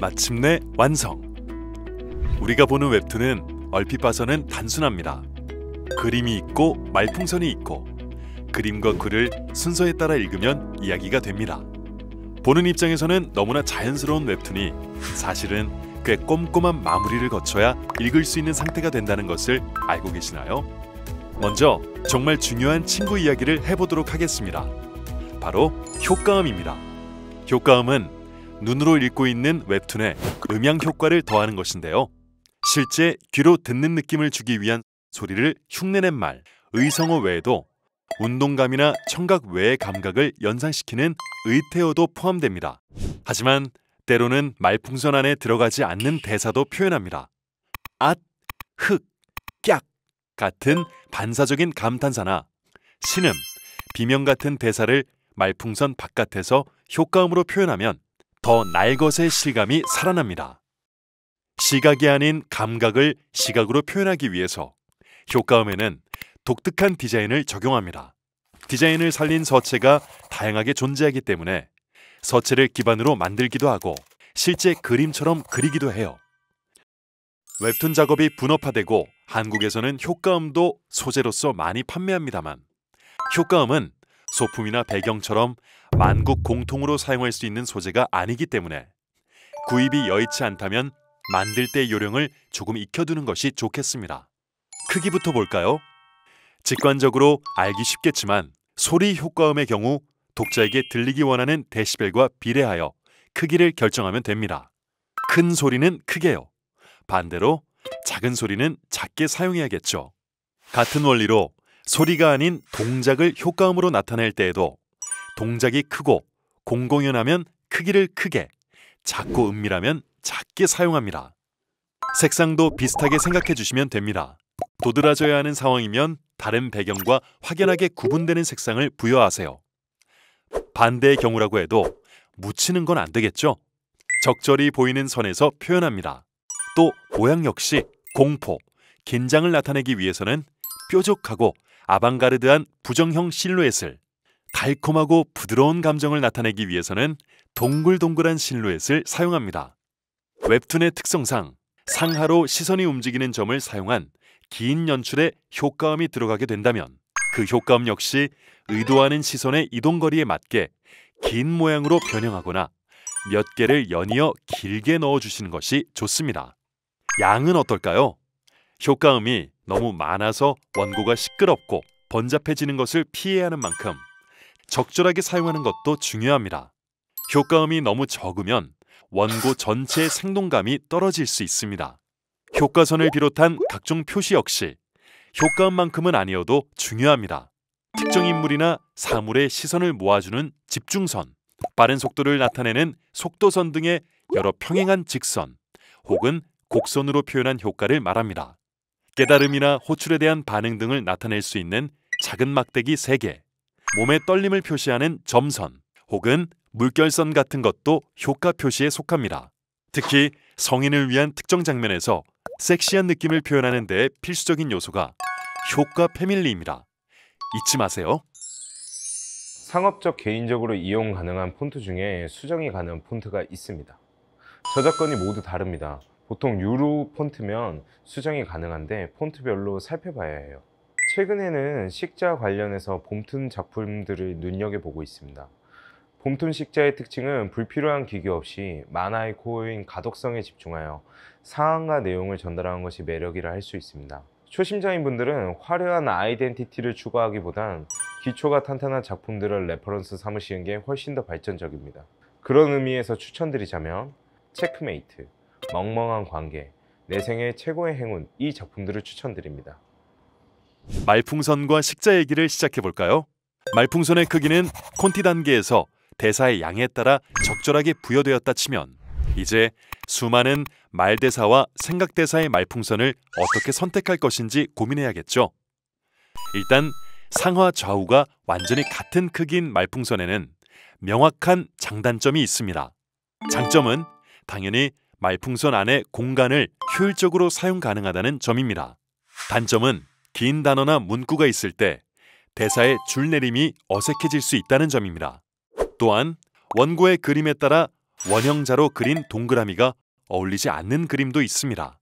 마침내 완성! 우리가 보는 웹툰은 얼핏 봐서는 단순합니다. 그림이 있고 말풍선이 있고 그림과 글을 순서에 따라 읽으면 이야기가 됩니다. 보는 입장에서는 너무나 자연스러운 웹툰이 사실은 꽤 꼼꼼한 마무리를 거쳐야 읽을 수 있는 상태가 된다는 것을 알고 계시나요? 먼저 정말 중요한 친구 이야기를 해보도록 하겠습니다. 바로 효과음입니다. 효과음은 눈으로 읽고 있는 웹툰에 음향 효과를 더하는 것인데요. 실제 귀로 듣는 느낌을 주기 위한 소리를 흉내낸 말, 의성어 외에도 운동감이나 청각 외의 감각을 연상시키는 의태어도 포함됩니다. 하지만 때로는 말풍선 안에 들어가지 않는 대사도 표현합니다. 앗, 흑, 깍 같은 반사적인 감탄사나 신음, 비명 같은 대사를 말풍선 바깥에서 효과음으로 표현하면 더 날것의 실감이 살아납니다. 시각이 아닌 감각을 시각으로 표현하기 위해서 효과음에는 독특한 디자인을 적용합니다. 디자인을 살린 서체가 다양하게 존재하기 때문에 서체를 기반으로 만들기도 하고 실제 그림처럼 그리기도 해요. 웹툰 작업이 분업화되고 한국에서는 효과음도 소재로서 많이 판매합니다만 효과음은 소품이나 배경처럼 만국 공통으로 사용할 수 있는 소재가 아니기 때문에 구입이 여의치 않다면 만들 때 요령을 조금 익혀두는 것이 좋겠습니다. 크기부터 볼까요? 직관적으로 알기 쉽겠지만 소리 효과음의 경우 독자에게 들리기 원하는 데시벨과 비례하여 크기를 결정하면 됩니다. 큰 소리는 크게요. 반대로 작은 소리는 작게 사용해야겠죠. 같은 원리로 소리가 아닌 동작을 효과음으로 나타낼 때에도 동작이 크고 공공연하면 크기를 크게, 작고 은밀하면 작게 사용합니다. 색상도 비슷하게 생각해 주시면 됩니다. 도드라져야 하는 상황이면 다른 배경과 확연하게 구분되는 색상을 부여하세요. 반대의 경우라고 해도 묻히는 건 안 되겠죠? 적절히 보이는 선에서 표현합니다. 또 모양 역시 공포, 긴장을 나타내기 위해서는 뾰족하고 아방가르드한 부정형 실루엣을 달콤하고 부드러운 감정을 나타내기 위해서는 동글동글한 실루엣을 사용합니다. 웹툰의 특성상 상하로 시선이 움직이는 점을 사용한 긴 연출에 효과음이 들어가게 된다면 그 효과음 역시 의도하는 시선의 이동거리에 맞게 긴 모양으로 변형하거나 몇 개를 연이어 길게 넣어주시는 것이 좋습니다. 양은 어떨까요? 효과음이 너무 많아서 원고가 시끄럽고 번잡해지는 것을 피해야 하는 만큼 적절하게 사용하는 것도 중요합니다. 효과음이 너무 적으면 원고 전체의 생동감이 떨어질 수 있습니다. 효과선을 비롯한 각종 표시 역시 효과음만큼은 아니어도 중요합니다. 특정 인물이나 사물의 시선을 모아주는 집중선, 빠른 속도를 나타내는 속도선 등의 여러 평행한 직선 혹은 곡선으로 표현한 효과를 말합니다. 깨달음이나 호출에 대한 반응 등을 나타낼 수 있는 작은 막대기 3개, 몸의 떨림을 표시하는 점선 혹은 물결선 같은 것도 효과 표시에 속합니다. 특히 성인을 위한 특정 장면에서 섹시한 느낌을 표현하는 데 필수적인 요소가 효과 패밀리입니다. 잊지 마세요. 상업적 개인적으로 이용 가능한 폰트 중에 수정이 가능한 폰트가 있습니다. 저작권이 모두 다릅니다. 보통 유로 폰트면 수정이 가능한데 폰트별로 살펴봐야 해요. 최근에는 식자 관련해서 봄튼 작품들을 눈여겨보고 있습니다. 봄튼 식자의 특징은 불필요한 기교 없이 만화의 코어인 가독성에 집중하여 상황과 내용을 전달하는 것이 매력이라 할 수 있습니다. 초심자인 분들은 화려한 아이덴티티를 추구하기보단 기초가 탄탄한 작품들을 레퍼런스 삼으시는 게 훨씬 더 발전적입니다. 그런 의미에서 추천드리자면 체크메이트, 멍멍한 관계, 내 생애 최고의 행운 이 작품들을 추천드립니다. 말풍선과 식자 얘기를 시작해 볼까요? 말풍선의 크기는 콘티 단계에서 대사의 양에 따라 적절하게 부여되었다 치면 이제 수많은 말대사와 생각대사의 말풍선을 어떻게 선택할 것인지 고민해야겠죠. 일단 상하 좌우가 완전히 같은 크기인 말풍선에는 명확한 장단점이 있습니다. 장점은 당연히 말풍선 안에 공간을 효율적으로 사용 가능하다는 점입니다. 단점은 긴 단어나 문구가 있을 때 대사의 줄내림이 어색해질 수 있다는 점입니다. 또한 원고의 그림에 따라 원형자로 그린 동그라미가 어울리지 않는 그림도 있습니다.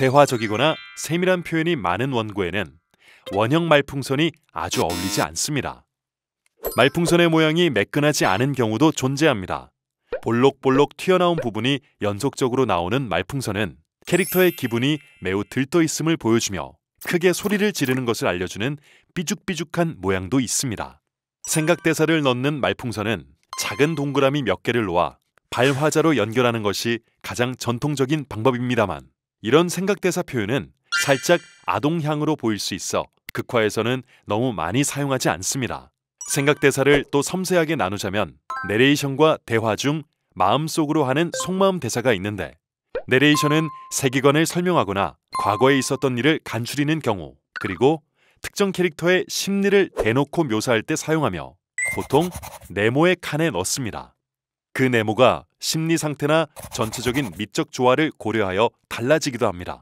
회화적이거나 세밀한 표현이 많은 원고에는 원형 말풍선이 아주 어울리지 않습니다. 말풍선의 모양이 매끈하지 않은 경우도 존재합니다. 볼록볼록 튀어나온 부분이 연속적으로 나오는 말풍선은 캐릭터의 기분이 매우 들떠 있음을 보여주며 크게 소리를 지르는 것을 알려주는 삐죽삐죽한 모양도 있습니다. 생각대사를 넣는 말풍선은 작은 동그라미 몇 개를 놓아 발화자로 연결하는 것이 가장 전통적인 방법입니다만 이런 생각대사 표현은 살짝 아동향으로 보일 수 있어 극화에서는 너무 많이 사용하지 않습니다. 생각대사를 또 섬세하게 나누자면 내레이션과 대화 중 마음속으로 하는 속마음 대사가 있는데 내레이션은 세계관을 설명하거나 과거에 있었던 일을 간추리는 경우 그리고 특정 캐릭터의 심리를 대놓고 묘사할 때 사용하며 보통 네모의 칸에 넣습니다. 그 네모가 심리 상태나 전체적인 미적 조화를 고려하여 달라지기도 합니다.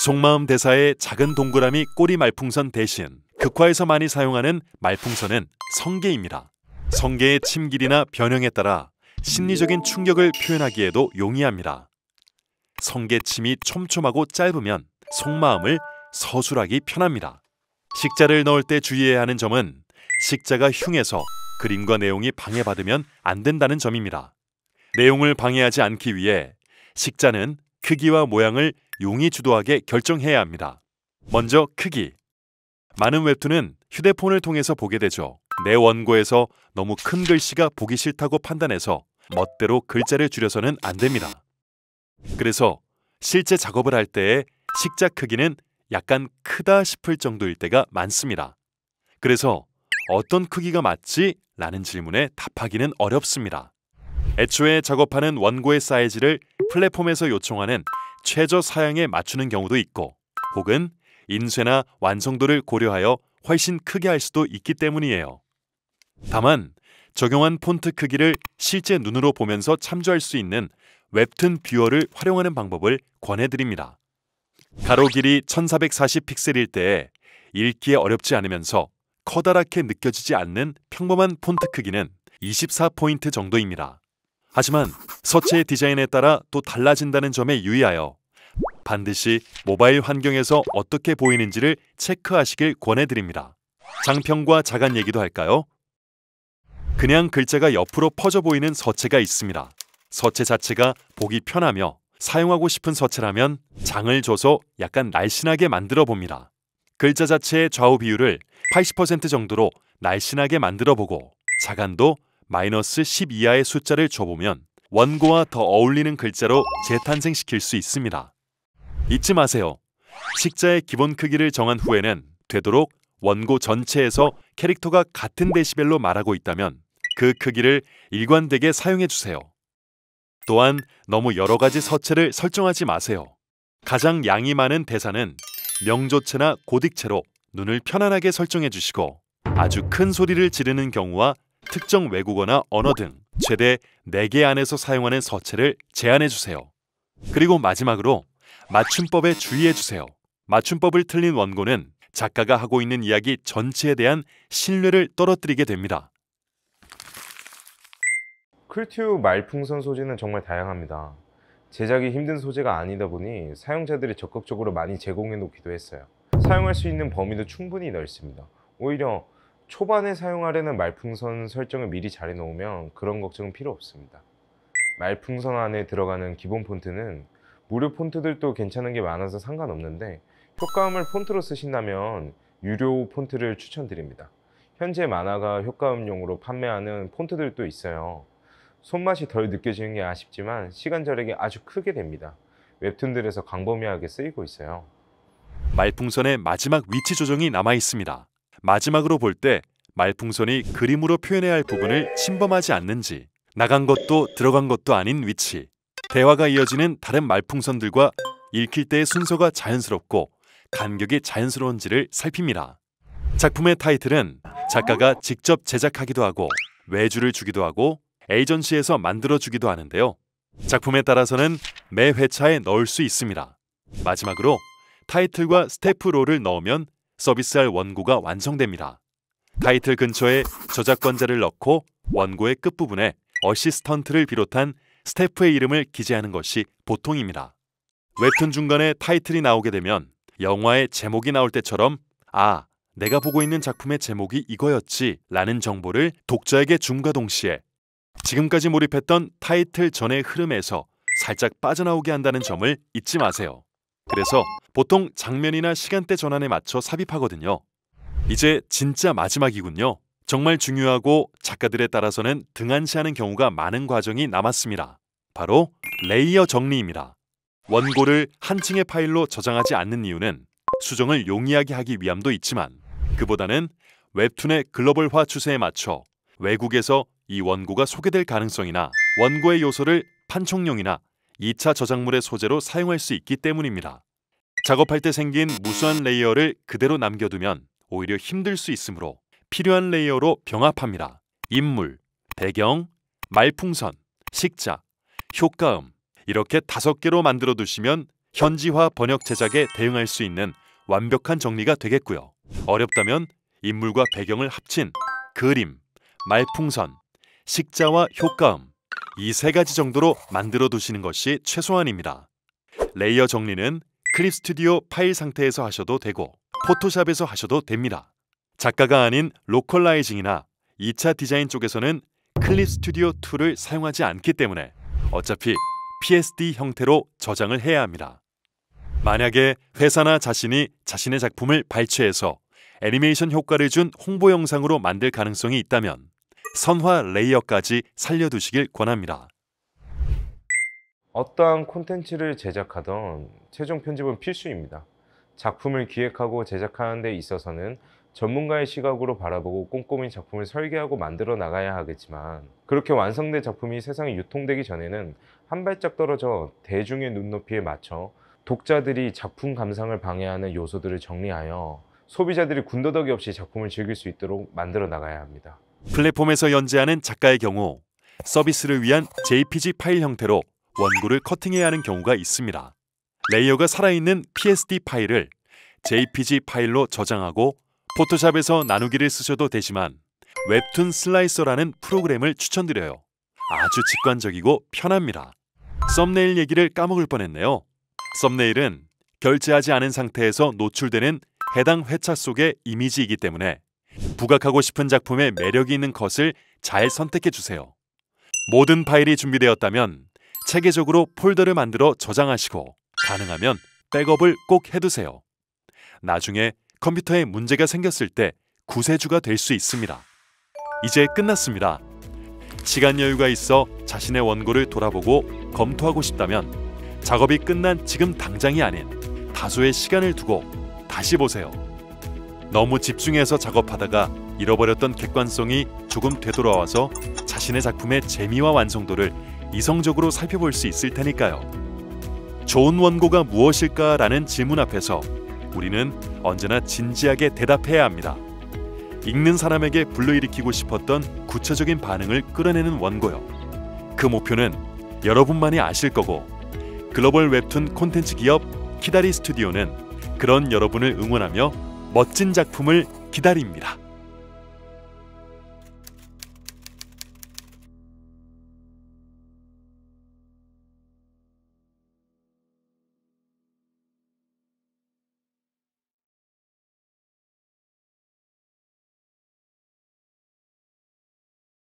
속마음 대사의 작은 동그라미 꼬리 말풍선 대신 극화에서 많이 사용하는 말풍선은 성게입니다. 성게의 침길이나 변형에 따라 심리적인 충격을 표현하기에도 용이합니다. 성게침이 촘촘하고 짧으면 속마음을 서술하기 편합니다. 식자를 넣을 때 주의해야 하는 점은 식자가 흉해서 그림과 내용이 방해받으면 안 된다는 점입니다. 내용을 방해하지 않기 위해 식자는 크기와 모양을 용이 주도하게 결정해야 합니다. 먼저 크기. 많은 웹툰은 휴대폰을 통해서 보게 되죠. 내 원고에서 너무 큰 글씨가 보기 싫다고 판단해서 멋대로 글자를 줄여서는 안 됩니다. 그래서 실제 작업을 할때의 식자 크기는 약간 크다 싶을 정도일 때가 많습니다. 그래서 어떤 크기가 맞지? 라는 질문에 답하기는 어렵습니다. 애초에 작업하는 원고의 사이즈를 플랫폼에서 요청하는 최저 사양에 맞추는 경우도 있고 혹은 인쇄나 완성도를 고려하여 훨씬 크게 할 수도 있기 때문이에요. 다만 적용한 폰트 크기를 실제 눈으로 보면서 참조할 수 있는 웹툰 뷰어를 활용하는 방법을 권해드립니다. 가로 길이 1440 픽셀일 때 읽기에 어렵지 않으면서 커다랗게 느껴지지 않는 평범한 폰트 크기는 24포인트 정도입니다. 하지만 서체의 디자인에 따라 또 달라진다는 점에 유의하여 반드시 모바일 환경에서 어떻게 보이는지를 체크하시길 권해드립니다. 장평과 자간 얘기도 할까요? 그냥 글자가 옆으로 퍼져 보이는 서체가 있습니다. 서체 자체가 보기 편하며 사용하고 싶은 서체라면 장을 줘서 약간 날씬하게 만들어 봅니다. 글자 자체의 좌우 비율을 80% 정도로 날씬하게 만들어 보고 자간도 마이너스 10 이하의 숫자를 줘보면 원고와 더 어울리는 글자로 재탄생시킬 수 있습니다. 잊지 마세요. 식자의 기본 크기를 정한 후에는 되도록 원고 전체에서 캐릭터가 같은 데시벨로 말하고 있다면 그 크기를 일관되게 사용해 주세요. 또한 너무 여러 가지 서체를 설정하지 마세요. 가장 양이 많은 대사는 명조체나 고딕체로 눈을 편안하게 설정해 주시고 아주 큰 소리를 지르는 경우와 특정 외국어나 언어 등 최대 4개 안에서 사용하는 서체를 제한해 주세요. 그리고 마지막으로 맞춤법에 주의해 주세요. 맞춤법을 틀린 원고는 작가가 하고 있는 이야기 전체에 대한 신뢰를 떨어뜨리게 됩니다. 쿨튜브 말풍선 소재는 정말 다양합니다. 제작이 힘든 소재가 아니다 보니 사용자들이 적극적으로 많이 제공해 놓기도 했어요. 사용할 수 있는 범위도 충분히 넓습니다. 오히려 초반에 사용하려는 말풍선 설정을 미리 잘해 놓으면 그런 걱정은 필요 없습니다. 말풍선 안에 들어가는 기본 폰트는 무료 폰트들도 괜찮은 게 많아서 상관없는데 효과음을 폰트로 쓰신다면 유료 폰트를 추천드립니다. 현재 만화가 효과음용으로 판매하는 폰트들도 있어요. 손맛이 덜 느껴지는 게 아쉽지만 시간 절약이 아주 크게 됩니다. 웹툰들에서 광범위하게 쓰이고 있어요. 말풍선의 마지막 위치 조정이 남아 있습니다. 마지막으로 볼 때 말풍선이 그림으로 표현해야 할 부분을 침범하지 않는지 나간 것도 들어간 것도 아닌 위치 대화가 이어지는 다른 말풍선들과 읽힐 때의 순서가 자연스럽고 간격이 자연스러운지를 살핍니다. 작품의 타이틀은 작가가 직접 제작하기도 하고 외주를 주기도 하고 에이전시에서 만들어주기도 하는데요. 작품에 따라서는 매 회차에 넣을 수 있습니다. 마지막으로 타이틀과 스태프로를 넣으면 서비스할 원고가 완성됩니다. 타이틀 근처에 저작권자를 넣고 원고의 끝부분에 어시스턴트를 비롯한 스태프의 이름을 기재하는 것이 보통입니다. 웹툰 중간에 타이틀이 나오게 되면 영화의 제목이 나올 때처럼 아, 내가 보고 있는 작품의 제목이 이거였지 라는 정보를 독자에게 줌과 동시에 지금까지 몰입했던 타이틀 전의 흐름에서 살짝 빠져나오게 한다는 점을 잊지 마세요. 그래서 보통 장면이나 시간대 전환에 맞춰 삽입하거든요. 이제 진짜 마지막이군요. 정말 중요하고 작가들에 따라서는 등한시하는 경우가 많은 과정이 남았습니다. 바로 레이어 정리입니다. 원고를 한 층의 파일로 저장하지 않는 이유는 수정을 용이하게 하기 위함도 있지만 그보다는 웹툰의 글로벌화 추세에 맞춰 외국에서 이 원고가 소개될 가능성이나 원고의 요소를 판촉용이나 2차 저작물의 소재로 사용할 수 있기 때문입니다. 작업할 때 생긴 무수한 레이어를 그대로 남겨두면 오히려 힘들 수 있으므로 필요한 레이어로 병합합니다. 인물, 배경, 말풍선, 식자, 효과음 이렇게 다섯 개로 만들어 두시면 현지화 번역 제작에 대응할 수 있는 완벽한 정리가 되겠고요. 어렵다면 인물과 배경을 합친 그림, 말풍선, 식자와 효과음 이 세 가지 정도로 만들어 두시는 것이 최소한입니다. 레이어 정리는 클립 스튜디오 파일 상태에서 하셔도 되고 포토샵에서 하셔도 됩니다. 작가가 아닌 로컬라이징이나 2차 디자인 쪽에서는 클립 스튜디오 2를 사용하지 않기 때문에 어차피 PSD 형태로 저장을 해야 합니다. 만약에 회사나 자신이 자신의 작품을 발췌해서 애니메이션 효과를 준 홍보 영상으로 만들 가능성이 있다면 선화 레이어까지 살려두시길 권합니다. 어떠한 콘텐츠를 제작하던 최종 편집은 필수입니다. 작품을 기획하고 제작하는 데 있어서는 전문가의 시각으로 바라보고 꼼꼼히 작품을 설계하고 만들어 나가야 하겠지만 그렇게 완성된 작품이 세상에 유통되기 전에는 한 발짝 떨어져 대중의 눈높이에 맞춰 독자들이 작품 감상을 방해하는 요소들을 정리하여 소비자들이 군더더기 없이 작품을 즐길 수 있도록 만들어 나가야 합니다. 플랫폼에서 연재하는 작가의 경우 서비스를 위한 JPG 파일 형태로 원고를 커팅해야 하는 경우가 있습니다. 레이어가 살아있는 PSD 파일을 JPG 파일로 저장하고 포토샵에서 나누기를 쓰셔도 되지만 웹툰 슬라이서라는 프로그램을 추천드려요. 아주 직관적이고 편합니다. 썸네일 얘기를 까먹을 뻔했네요. 썸네일은 결제하지 않은 상태에서 노출되는 해당 회차 속의 이미지이기 때문에 부각하고 싶은 작품의 매력이 있는 컷을 잘 선택해 주세요. 모든 파일이 준비되었다면 체계적으로 폴더를 만들어 저장하시고 가능하면 백업을 꼭 해두세요. 나중에 컴퓨터에 문제가 생겼을 때 구세주가 될 수 있습니다. 이제 끝났습니다. 시간 여유가 있어 자신의 원고를 돌아보고 검토하고 싶다면 작업이 끝난 지금 당장이 아닌 다소의 시간을 두고 다시 보세요. 너무 집중해서 작업하다가 잃어버렸던 객관성이 조금 되돌아와서 자신의 작품의 재미와 완성도를 이성적으로 살펴볼 수 있을 테니까요. 좋은 원고가 무엇일까라는 질문 앞에서 우리는 언제나 진지하게 대답해야 합니다. 읽는 사람에게 불러일으키고 싶었던 구체적인 반응을 끌어내는 원고요. 그 목표는 여러분만이 아실 거고 글로벌 웹툰 콘텐츠 기업 키다리 스튜디오는 그런 여러분을 응원하며 멋진 작품을 기다립니다.